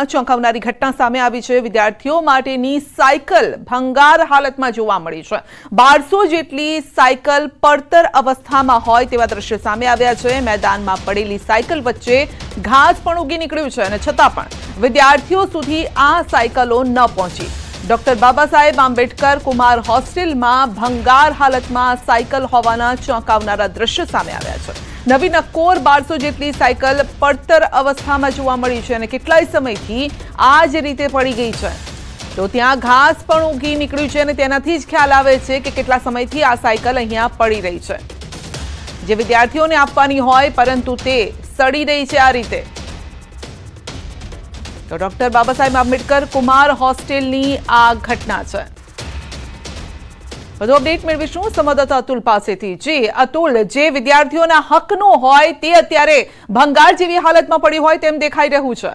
આટલું એકાઉનારી ઘટના સામે આવી છે વિદ્યાર્થીઓ માટેની સાયકલ ભંગાર હાલતમાં જોવા મળી છે 1200 જેટલી સાયકલ પરતર અવસ્થામાં હોય તેવા દ્રશ્ય સામે આવ્યા છે મેદાનમાં પડેલી સાયકલ વચ્ચે ઘાસ પણ ઉગી નીકળ્યું છે અને છત પણ વિદ્યાર્થીઓ સુધી આ સાયકલો ન પહોંચી ડોક્ટર બાબા સાહેબ આંબેડકર કુમાર હોસ્ટેલમાં ભંગાર હાલતમાં સાયકલ હોવાના ચોંકાવનારો દ્રશ્ય સામે આવ્યા છે નવીનacor 1200 જેટલી સાયકલ પડતર અવસ્થામાં જોવા મળી છે અને કેટલાય સમયથી આ રીતે પડી ગઈ છે તો ત્યાં ઘાસ પણ ઉગી નીકળ્યું છે અને તેનાથી જ ખ્યાલ આવે છે કે કેટલા સમયથી આ સાયકલ અહીંયા પડી રહી છે જે વિદ્યાર્થીઓને આપવાની હોય પરંતુ તે સડી રહી છે આ રીતે તો ડોક્ટર બાબાસાઈ મેડમટકર કુમાર હોસ્ટેલની આ ઘટના છે વધુ અપડેટ મેળવીશું સંવાદદાતા અતુલ પાસેથી જી અતુલ જે વિદ્યાર્થીઓના હકનો હોય તે અત્યારે ભંગાર જેવી હાલતમાં પડી હોય તેમ દેખાઈ રહ્યું છે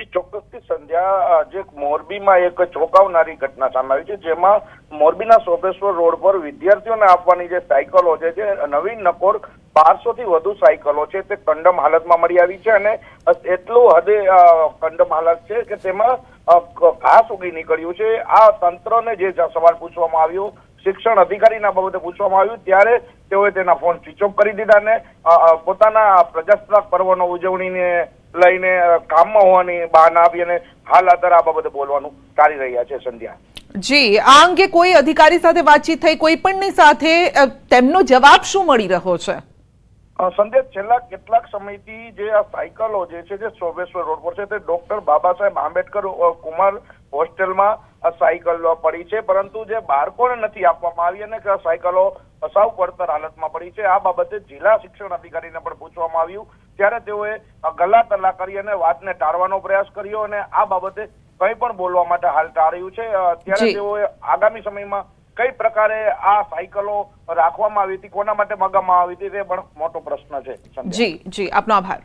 જે ચોક્કસથી સંધ્યા આજે મોરબીમાં એક ચોંકાવનારી ઘટના સામે આવી છે જેમાં મોરબીના સોબેશ્વર રોડ પર વિદ્યાર્થીઓને આપવાની જે સાયકલો છે જે નવી નકોર બારસો થી વધુ સાયકલો છે તે કંડમ હાલતમાં મળી આવી છે અને એટલું હદે કંડમ હાલત છે કે તેમાં ઘાસ ઉગી નીકળ્યું છે આ તંત્રને જે સવાલ પૂછવામાં આવ્યો શિક્ષણ અધિકારીના બાબતે પૂછવામાં આવ્યું ત્યારે તેઓએ તેના ફોન સ્વિચ ઓફ કરી દીધા ને પોતાના પ્રજાસત્તાક પર્વનો ઉજવણીને લઈને કામમાં હોવાની બહાના આપી અને હાલ આધાર આ બાબતે બોલવાનું ટાળી રહ્યા છે સંધ્યા જી આ અંગે કોઈ અધિકારી સાથે વાતચીત થઈ કોઈ પણ સાથે તેમનો જવાબ શું મળી રહ્યો છે સંદેશ છેલ્લા કેટલાક સમયથી જે આ સાયકલો જે છે જે સોમેશ્વર રોડ પર છે તે ડોક્ટર બાબા સાહેબ આંબેડકર કુમાર હોસ્ટેલમાં આ સાયકલો પડી છે પરંતુ જે બાળકોને નથી આપવામાં આવી અને સાયકલો સાવ પડતર હાલતમાં પડી છે આ બાબતે જિલ્લા શિક્ષણ અધિકારીને પણ પૂછવામાં આવ્યું ત્યારે તેઓએ ગલ્લા તલ્લા કરી અને વાતને ટાળવાનો પ્રયાસ કર્યો અને આ બાબતે કંઈ પણ બોલવા માટે હાલ ટાળ્યું છે ત્યારે તેઓએ આગામી સમયમાં કઈ પ્રકારે આ સાયકલો રાખવામાં આવી હતી કોના માટે મગાવવામાં આવી હતી તે પણ મોટો પ્રશ્ન છે જી જી આપનો આભાર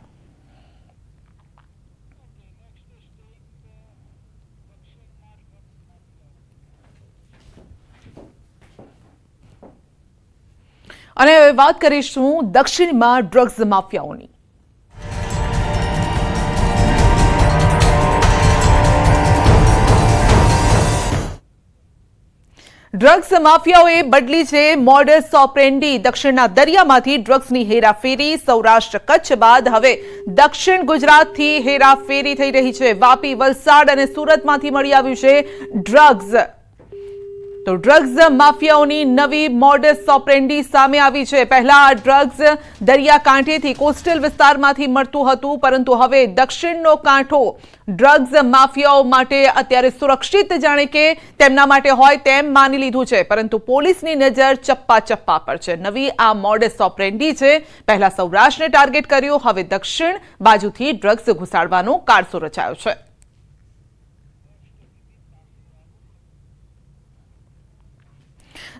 અને વાત કરીશું દક્ષિણમાં ડ્રગ્સ માફિયાઓની ડ્રગ્સ માફિયાઓએ બદલી છે મોડસ ઓપરેન્ડી દક્ષિણના દરિયામાંથી ડ્રગ્સની હેરાફેરી સૌરાષ્ટ્ર કચ્છ બાદ હવે દક્ષિણ ગુજરાતથી હેરાફેરી થઈ રહી છે વાપી વલસાડ અને સુરતમાંથી મળી આવ્યું છે ડ્રગ્સ તો ડ્રગ્સ માફિયાઓની નવી મોડસ ઓપરેન્ડી સામે આવી છે પહેલા આ ડ્રગ્સ દરિયાકાંઠેથી કોસ્ટલ વિસ્તારમાંથી મળતું હતું પરંતુ હવે દક્ષિણનો કાંઠો ડ્રગ્સ માફિયાઓ માટે અત્યારે સુરક્ષિત જાણે કે તેમના માટે હોય તેમ માની લીધું છે પરંતુ પોલીસની નજર ચપ્પા ચપ્પા પર છે નવી આ મોડસ ઓપરેન્ડી છે પહેલા સૌરાષ્ટ્રને ટાર્ગેટ કર્યું હવે દક્ષિણ બાજુથી ડ્રગ્સ ઘુસાડવાનો કારસો રચાયો છે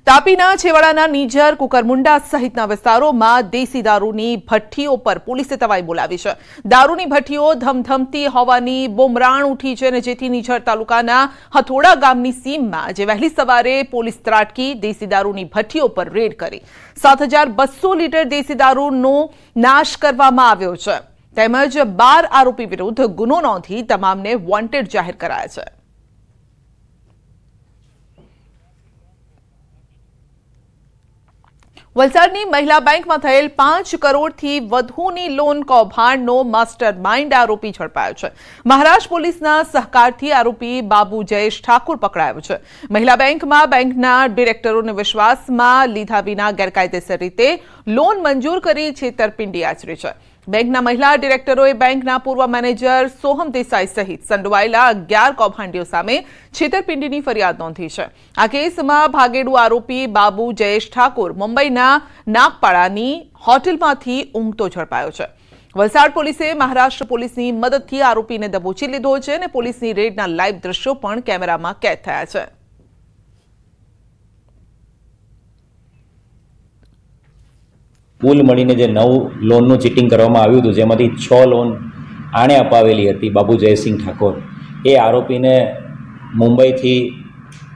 તાપીના છેવાડાના નીજર કુકરમુંડા સહિતના વિસ્તારોમાં દેશી દારૂની ભઠ્ઠીઓ પર પોલીસે તવાઈ બોલાવી છે દારૂની ભઠ્ઠીઓ ધમધમતી હોવાની બોમરાણ ઉઠી છે અને જેથી નીજર તાલુકાના હથોડા ગામની સીમમાં જે વહેલી સવારે પોલીસ ત્રાટકી દેશી દારૂની ભઠ્ઠીઓ પર રેડ કરી સાત લીટર દેશી દારૂનો નાશ કરવામાં આવ્યો છે તેમજ બાર આરોપી વિરુદ્ધ ગુનો નોંધી તમામને વોન્ટેડ જાહેર કરાયા છે વલસાડની મહિલા બેંકમાં થયેલ પાંચ કરોડથી વધુની લોન કૌભાંડનો માસ્ટર માઇન્ડ આરોપી ઝડપાયો છે મહારાષ્ટ્ર પોલીસના સહકારથી આરોપી બાબુ જયેશ ઠાકુર પકડાયો છે મહિલા બેંકમાં બેંકના ડિરેક્ટરોને વિશ્વાસમાં લીધા વિના ગેરકાયદેસર રીતે લોન મંજૂર કરી છેતરપિંડી આચરી છે બેંકના મહિલા ડિરેક્ટરોએ બેંકના પૂર્વ મેનેજર સોહમ દેસાઈ સહિત સંડોવાયેલા અગિયાર કૌભાંડીઓ સામે છેતરપિંડીની ફરિયાદ નોંધી છે આ કેસમાં ભાગેડુ આરોપી બાબુ જયેશ ઠાકોર મુંબઈના નાગપાડાની હોટલમાંથી ઊંઘતો ઝડપાયો છે વલસાડ પોલીસે મહારાષ્ટ્ર પોલીસની મદદથી આરોપીને દબોચી લીધો છે અને પોલીસની રેડના લાઇવ દ્રશ્યો પણ કેમેરામાં કેદ થયા છે કુલ મળીને જે નવ લોનનું ચીટિંગ કરવામાં આવ્યું હતું જેમાંથી છ લોન આણે અપાવેલી હતી બાબુ જયસિંહ ઠાકોર એ આરોપીને મુંબઈથી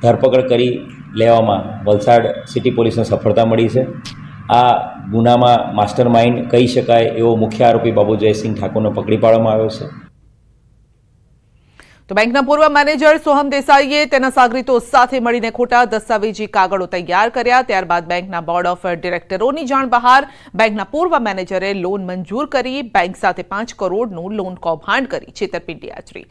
ધરપકડ કરી લેવામાં વલસાડ સિટી પોલીસને સફળતા મળી છે આ ગુનામાં માસ્ટર માઇન્ડ કહી શકાય એવો મુખ્ય આરોપી બાબુ જયસિંહ ઠાકોરને પકડી પાડવામાં આવ્યો છે તો બેંકના પૂર્વ મેનેજર સોહમ દેસાઈએ તેના સાગરીતો સાથે મળીને ખોટા દસ્તાવેજી કાગળો તૈયાર કર્યા ત્યારબાદ બેંકના બોર્ડ ઓફ ડિરેક્ટરોની જાણ બહાર બેંકના પૂર્વ મેનેજરે લોન મંજૂર કરી બેંક સાથે પાંચ કરોડનું લોન કૌભાંડ કરી છેતરપિંડી આચરી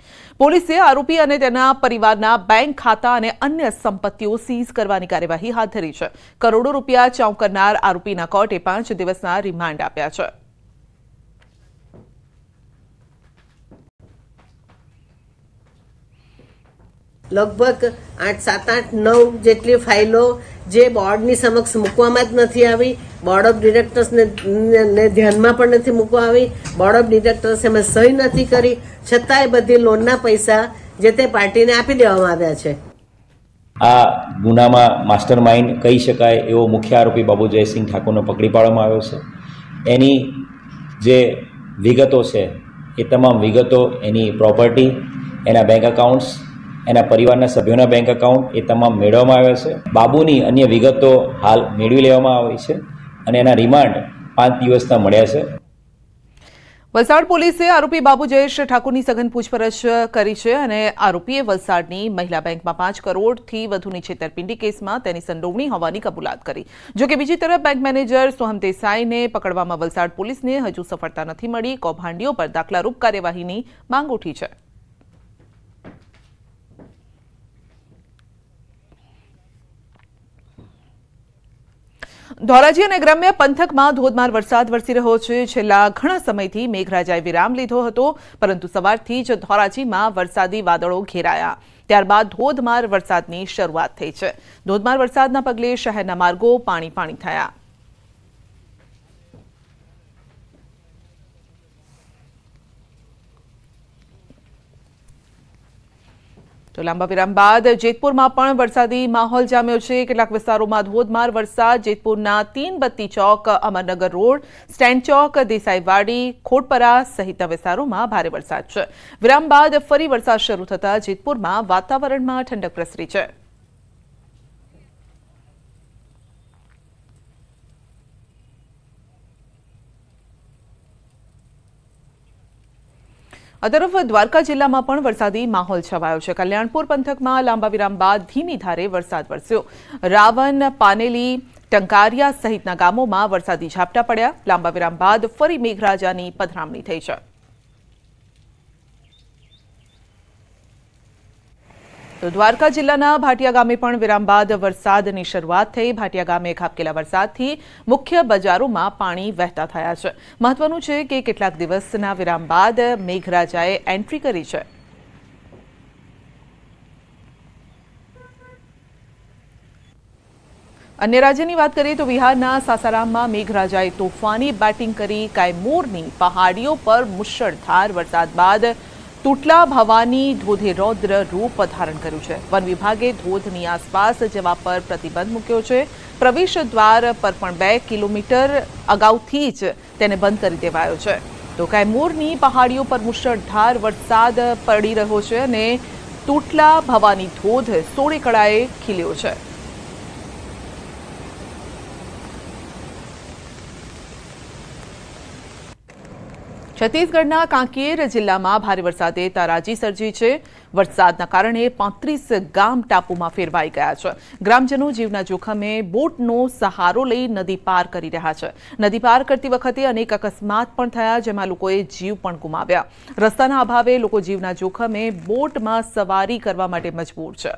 પોલીસે આરોપી અને તેના પરિવારના બેંક ખાતા અને અન્ય સંપત્તિઓ સીઝ કરવાની કાર્યવાહી હાથ ધરી છે કરોડો રૂપિયા ચાઉ આરોપીના કોર્ટે પાંચ દિવસના રિમાન્ડ આપ્યા છે લગભગ આઠ સાત આઠ નવ જેટલી ફાઇલો જે બોર્ડની સમક્ષ મૂકવામાં જ નથી આવી બોર્ડ ઓફ ડિરેક્ટર્સને ને ધ્યાનમાં પણ નથી મૂકવા આવી બોર્ડ ઓફ ડિરેક્ટર્સ એમાં સહી નથી કરી છતાંય બધી લોનના પૈસા જે તે પાર્ટીને આપી દેવામાં આવ્યા છે આ ગુનામાં માસ્ટર માઇન્ડ કહી શકાય એવો મુખ્ય આરોપી બાબુ જયસિંહ ઠાકોરને પકડી પાડવામાં આવ્યો છે એની જે વિગતો છે એ તમામ વિગતો એની પ્રોપર્ટી એના બેંક એકાઉન્ટ્સ એના પરિવારના સભ્યોના બેંક એકાઉન્ટ એ તમામ મેળવવામાં આવ્યા છે બાબુની અન્ય વિગતો હાલ મેળવી લેવામાં આવી છે અને એના રિમાન્ડ પાંચ દિવસના મળ્યા છે વલસાડ પોલીસે આરોપી બાબુ જયેશ ઠાકુરની સઘન પૂછપરછ કરી છે અને આરોપીએ વલસાડની મહિલા બેંકમાં પાંચ કરોડથી વધુની છેતરપિંડી કેસમાં તેની સંડોવણી હોવાની કબૂલાત કરી જોકે બીજી તરફ બેંક મેનેજર સોહમ દેસાઈને પકડવામાં વલસાડ પોલીસને હજુ સફળતા નથી મળી કૌભાંડીઓ પર દાખલારૂપ કાર્યવાહીની માંગ ઉઠી છે ધોરાજી અને ગ્રામ્ય પંથકમાં ધોધમાર વરસાદ વરસી રહ્યો છે છેલ્લા ઘણા સમયથી મેઘરાજાએ વિરામ લીધો હતો પરંતુ સવારથી જ ધોરાજીમાં વરસાદી વાદળો ઘેરાયા ત્યારબાદ ધોધમાર વરસાદની શરૂઆત થઈ છે ધોધમાર વરસાદના પગલે શહેરના માર્ગો પાણી પાણી થયા લાંબા વિરામ બાદ જયપુરમાં પણ વરસાદી માહોલ જામ્યો છે કેટલાક વિસ્તારોમાં ધોધમાર વરસાદ જયપુરના 32 ચોક અમનગર રોડ સ્ટેન્ડ ચોક દેસાઈવાડી ખોડપરા સહિત વિસ્તારોમાં ભારે વરસાદ છે વિરામ બાદ ફરી વરસાદ શરૂ થતાં જયપુરમાં વાતાવરણમાં ઠંડક પ્રસરી છે આ તરફ દ્વારકા જિલ્લામાં પણ વરસાદી માહોલ છવાયો છે કલ્યાણપુર પંથકમાં લાંબા વિરામ બાદ ધીમી ધારે વરસાદ વરસ્યો રાવણ પાનેલી ટંકારિયા સહિતના ગામોમાં વરસાદી ઝાપટા પડ્યા લાંબા વિરામ બાદ ફરી મેઘરાજાની પધરામણી થઈ છે તો દ્વારકા જિલ્લાના ભાટિયા ગામે પણ વિરામ બાદ વરસાદની શરૂઆત થઈ ભાટિયા ગામે ખાબકેલા વરસાદથી મુખ્ય બજારોમાં પાણી વહેતા થયા છે મહત્વનું છે કે કેટલાક દિવસના વિરામ બાદ મેઘરાજાએ એન્ટ્રી કરી છે અન્ય રાજ્યની વાત કરીએ તો બિહારના સાસારામમાં મેઘરાજાએ તોફાની બેટિંગ કરી કાયમોરની પહાડીઓ પર મુશળધાર વરસાદ બાદ ટૂટલા ભવાની ધોધે રોદ્ર રૂપ ધારણ કર્યું છે वन વિભાગે ધોધની આસપાસ જવા પર પ્રતિબંધ મૂક્યો છે પ્રવેશ દ્વાર પર પણ 2 કિલોમીટર અગાઉથી જ તેને બંધ કરી દેવાયો છે તો કાં મોરની પહાડીઓ પર મુશળધાર વરસાદ પડડી રહ્યો છે અને ટૂટલા ભવાની ધોધ સોણે કડાયે ખીલ્યો છે छत्तीसगढ़ના કાંકિયર જિલ્લામાં ભારે વરસાદે તારાજી સરજી છે વરસાદના કારણે 35 ગામ તાપોમાં ફેરવાઈ ગયા છે ગ્રામજનો જીવના જોખમે બોટનો સહારો લઈ નદી પાર કરી રહ્યા છે નદી પાર કરતી વખતે અનેક અકસ્માત પણ થયા જેમાં લોકોએ જીવ પણ ગુમાવ્યા રસ્તાના અભાવે લોકો જીવના જોખમે બોટમાં સવારી કરવા માટે મજબૂર છે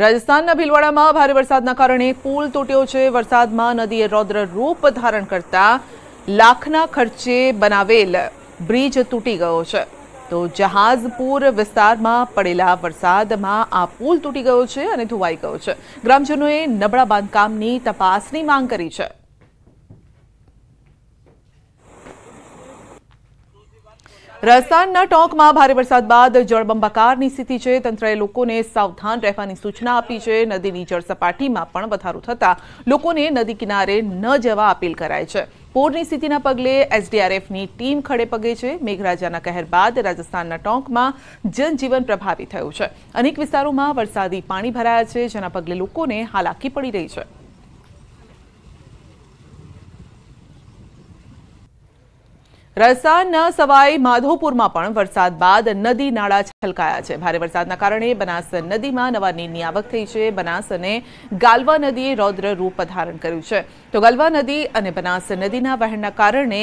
રાજસ્થાનના ભીલવાડામાં ભારે વરસાદના કારણે પુલ તૂટ્યો છે વરસાદમાં નદીએ રૌદ્ર રૂપ ધારણ કરતા લાખના ખર્ચે બનાવેલ બ્રિજ તૂટી ગયો છે તો જહાજપુર વિસ્તારમાં પડેલા વરસાદમાં આ પુલ તૂટી ગયો છે અને ધોવાઈ ગયો છે ગ્રામજનોએ નબળા બાંધકામની તપાસની માંગ કરી છે રાજસ્થાનના ટોંકમાં ભારે વરસાદ બાદ જળબંબાકારની સ્થિતિ છે તંત્રએ લોકોને સાવધાન રહેવાની સૂચના આપી છે નદીની જળસપાટીમાં પણ વધારો થતાં લોકોને નદી કિનારે ન જવા અપીલ કરાય છે પૂરની સ્થિતિના પગલે એસડીઆરએફની ટીમ ખડે પગે છે મેઘરાજાના કહેર બાદ રાજસ્થાનના ટોંકમાં જનજીવન પ્રભાવિત થયું છે અનેક વિસ્તારોમાં વરસાદી પાણી ભરાયા છે જેના પગલે લોકોને હાલાકી પડી રહી છે રાજસ્થાનના સવાઈ માધોપુરમાં પણ વરસાદ બાદ નદી નાળા છલકાયા છે ભારે વરસાદના કારણે બનાસ નદીમાં નવા નીરની આવક થઈ છે બનાસ અને ગાલવા નદીએ રૌદ્ર રૂપ ધારણ કર્યું છે તો ગાલવા નદી અને બનાસ નદીના વહેણના કારણે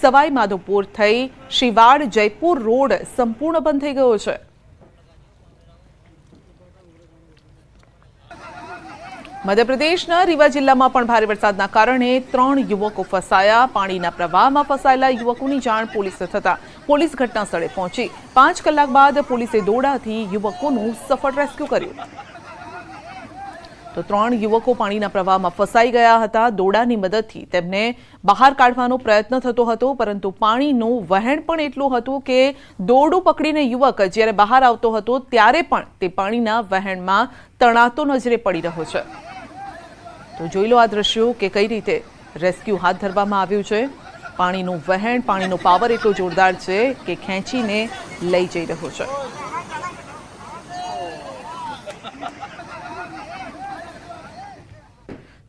સવાઈ માધોપુર થઈ શિવાડ જયપુર રોડ સંપૂર્ણ બંધ થઈ ગયો છે મધ્યપ્રદેશના રીવા જિલ્લામાં પણ ભારે વરસાદના કારણે ત્રણ યુવકો ફસાયા પાણીના પ્રવાહમાં ફસાયેલા યુવકોની જાણ પોલીસને થતા પોલીસ ઘટનાસ્થળે પહોંચી 5 કલાક બાદ પોલીસે દોડાથી યુવકોને સફળ રેસ્ક્યુ કર્યું તો ત્રણ યુવકો પાણીના પ્રવાહમાં ફસાઈ ગયા હતા દોડાની મદદથી તેમણે બહાર કાઢવાનો પ્રયત્ન થતો હતો પરંતુ પાણીનો વહન પણ એટલું હતું કે દોડું પકડીને યુવક જ્યારે બહાર આવતો હતો ત્યારે પણ તે પાણીના વહેણમાં તણાતો નજરે પડી રહ્યો છે તો જોઈ લો આ દ્રશ્યો કે કઈ રીતે રેસ્ક્યુ હાથ ધરવામાં આવ્યું છે પાણીનું વહેણ પાણીનો પાવર એટલો જોરદાર છે કે ખેંચીને લઈ જઈ રહ્યો છે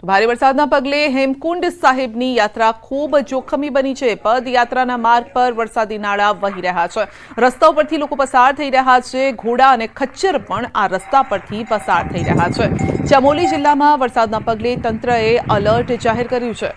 भारी बरसातના પગલે હેમકુંડ સાહેબની યાત્રા ખૂબ જોખમી બની છે પદયાત્રાના માર્ગ પર વરસાદી નાળા વહી રહ્યા છે રસ્તા ઉપરથી લોકો પસાર થઈ રહ્યા છે ઘોડા અને ખચ્ચર પણ આ રસ્તા પરથી પસાર થઈ રહ્યા છે ચામોલી જિલ્લામાં વરસાદના પગલે તંત્રએ એલર્ટ જાહેર કર્યું છે